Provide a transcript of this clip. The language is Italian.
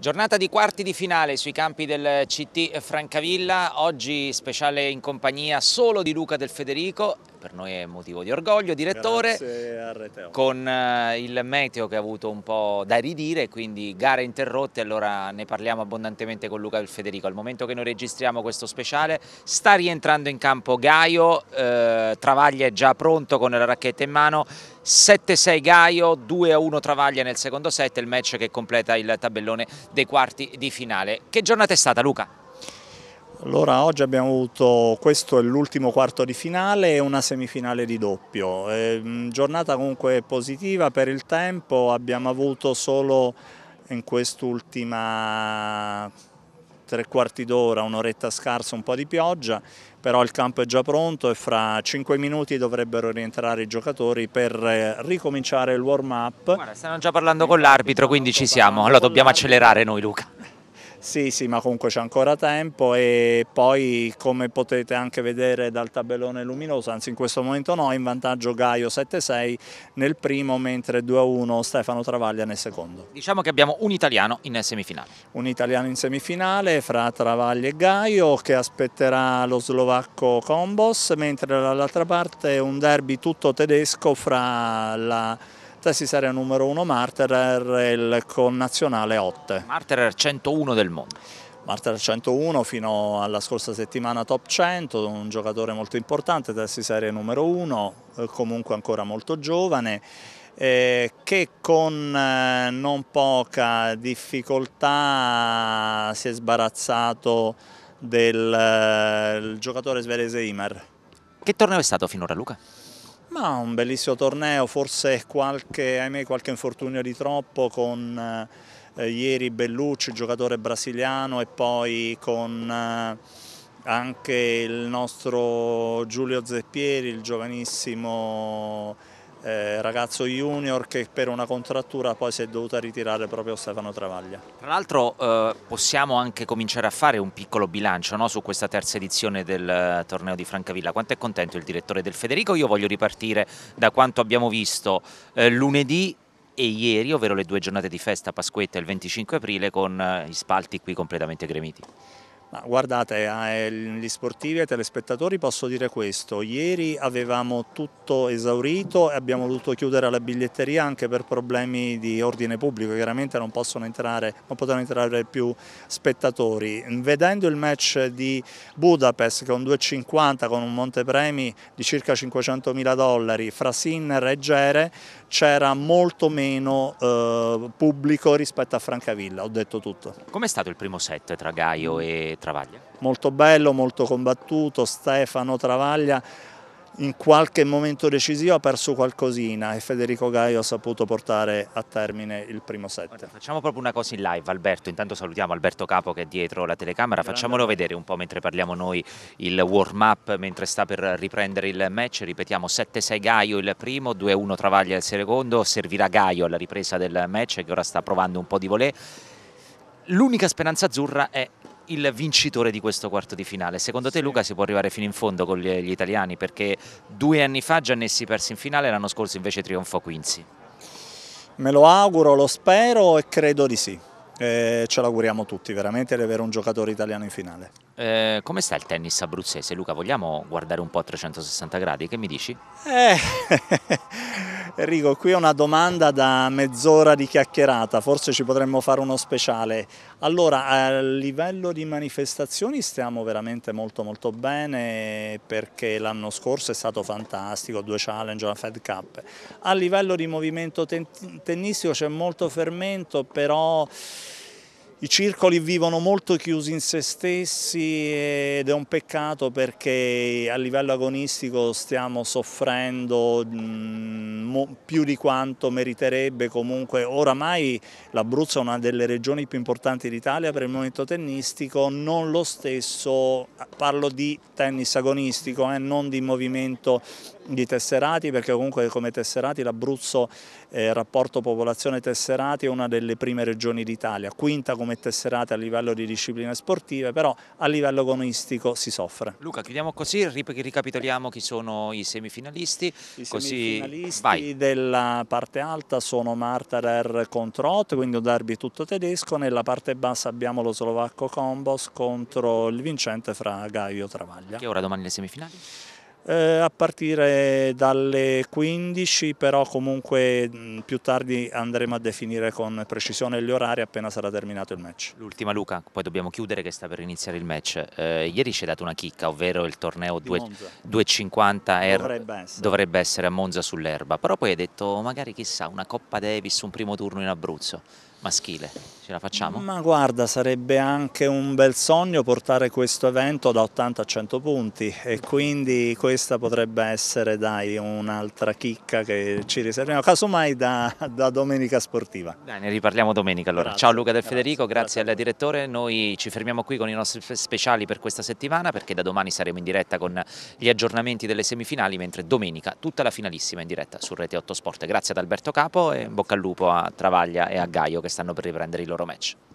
Giornata di quarti di finale sui campi del CT Francavilla, oggi speciale in compagnia solo di Luca Del Federico, per noi è motivo di orgoglio, direttore, con eh, il meteo che ha avuto un po' da ridire, quindi gare interrotte, allora ne parliamo abbondantemente con Luca e Federico. Al momento che noi registriamo questo speciale sta rientrando in campo Gaio, eh, Travaglia è già pronto con la racchetta in mano, 7-6 Gaio, 2-1 Travaglia nel secondo set, il match che completa il tabellone dei quarti di finale. Che giornata è stata Luca? Allora oggi abbiamo avuto, questo è l'ultimo quarto di finale e una semifinale di doppio, eh, giornata comunque positiva per il tempo, abbiamo avuto solo in quest'ultima tre quarti d'ora, un'oretta scarsa, un po' di pioggia, però il campo è già pronto e fra cinque minuti dovrebbero rientrare i giocatori per eh, ricominciare il warm up. Guarda, stanno già parlando con l'arbitro, quindi ci siamo, allora dobbiamo accelerare noi Luca. Sì, sì, ma comunque c'è ancora tempo e poi come potete anche vedere dal tabellone luminoso, anzi in questo momento no, in vantaggio Gaio 7-6 nel primo mentre 2-1 Stefano Travaglia nel secondo. Diciamo che abbiamo un italiano in semifinale. Un italiano in semifinale fra Travaglia e Gaio che aspetterà lo slovacco Combos, mentre dall'altra parte un derby tutto tedesco fra la serie numero 1 Marterer il connazionale 8. Marterer 101 del mondo. Marterer 101 fino alla scorsa settimana top 100, un giocatore molto importante, serie numero 1, eh, comunque ancora molto giovane. Eh, che con eh, non poca difficoltà si è sbarazzato del eh, giocatore svedese Imer. Che torneo è stato finora Luca? Ma un bellissimo torneo, forse qualche, ahimè, qualche infortunio di troppo con eh, ieri Bellucci, giocatore brasiliano e poi con eh, anche il nostro Giulio Zeppieri, il giovanissimo eh, ragazzo junior che per una contrattura poi si è dovuta ritirare proprio Stefano Travaglia. Tra l'altro eh, possiamo anche cominciare a fare un piccolo bilancio no, su questa terza edizione del eh, torneo di Francavilla. Quanto è contento il direttore del Federico? Io voglio ripartire da quanto abbiamo visto eh, lunedì e ieri, ovvero le due giornate di festa Pasquetta il 25 aprile con eh, gli spalti qui completamente gremiti. Ma guardate, agli eh, sportivi e ai telespettatori posso dire questo, ieri avevamo tutto esaurito e abbiamo dovuto chiudere la biglietteria anche per problemi di ordine pubblico, chiaramente non, entrare, non potevano entrare più spettatori. Vedendo il match di Budapest con 2,50 con un montepremi di circa 500 mila dollari fra Sinner e Gere c'era molto meno eh, pubblico rispetto a Francavilla, ho detto tutto. Com'è stato il primo set tra Gaio e Travaglia? Molto bello, molto combattuto, Stefano Travaglia in qualche momento decisivo ha perso qualcosina e Federico Gaio ha saputo portare a termine il primo set. Guarda, facciamo proprio una cosa in live Alberto, intanto salutiamo Alberto Capo che è dietro la telecamera, Grande. facciamolo vedere un po' mentre parliamo noi il warm up mentre sta per riprendere il match, ripetiamo 7-6 Gaio il primo, 2-1 Travaglia il secondo, servirà Gaio alla ripresa del match che ora sta provando un po' di volée. L'unica speranza azzurra è il vincitore di questo quarto di finale. Secondo te Luca si può arrivare fino in fondo con gli, gli italiani perché due anni fa Giannessi persi in finale, l'anno scorso invece trionfò Quincy. Me lo auguro, lo spero e credo di sì. Eh, ce l'auguriamo tutti veramente di avere un giocatore italiano in finale. Eh, come sta il tennis abruzzese? Luca, vogliamo guardare un po' a 360 gradi? Che mi dici? Eh, Enrico, qui è una domanda da mezz'ora di chiacchierata, forse ci potremmo fare uno speciale. Allora, a livello di manifestazioni stiamo veramente molto molto bene perché l'anno scorso è stato fantastico, due challenge, una Fed Cup. A livello di movimento ten tennistico c'è molto fermento, però i circoli vivono molto chiusi in se stessi ed è un peccato perché a livello agonistico stiamo soffrendo mm, più di quanto meriterebbe comunque. Oramai l'Abruzzo è una delle regioni più importanti d'Italia per il momento tennistico, non lo stesso, parlo di tennis agonistico, eh, non di movimento di tesserati perché comunque come tesserati l'Abruzzo eh, rapporto popolazione tesserati è una delle prime regioni d'Italia, quinta come tesserati a livello di discipline sportive, però a livello agonistico si soffre. Luca, chiudiamo così, ricapitoliamo chi sono i semifinalisti. I così... semifinalisti Vai. della parte alta sono Martarer contro Ott, quindi un derby tutto tedesco, nella parte bassa abbiamo lo slovacco Combos contro il vincente fra Gaio Travaglia. Che ora domani le semifinali? eh, a partire dalle 15, però comunque mh, mm, più tardi andremo a definire con precisione gli orari appena sarà terminato il match. L'ultima Luca, poi dobbiamo chiudere che sta per iniziare il match. Eh, ieri ci hai dato una chicca, ovvero il torneo 250 er dovrebbe, dovrebbe essere a Monza sull'erba, però poi hai detto oh, magari chissà una Coppa Davis, un primo turno in Abruzzo maschile? Ce la facciamo? Ma guarda, sarebbe anche un bel sogno portare questo evento da 80 a 100 punti e quindi questa potrebbe essere, dai, un'altra chicca che ci riserviamo, casomai da, da domenica sportiva. Dai, ne riparliamo domenica allora. Grazie. Ciao Luca Del Federico, grazie, grazie, al direttore. Noi ci fermiamo qui con i nostri speciali per questa settimana perché da domani saremo in diretta con gli aggiornamenti delle semifinali, mentre domenica tutta la finalissima in diretta su Rete 8 Sport. Grazie ad Alberto Capo e bocca al lupo a Travaglia e a Gaio Che che stanno per riprendere i loro match.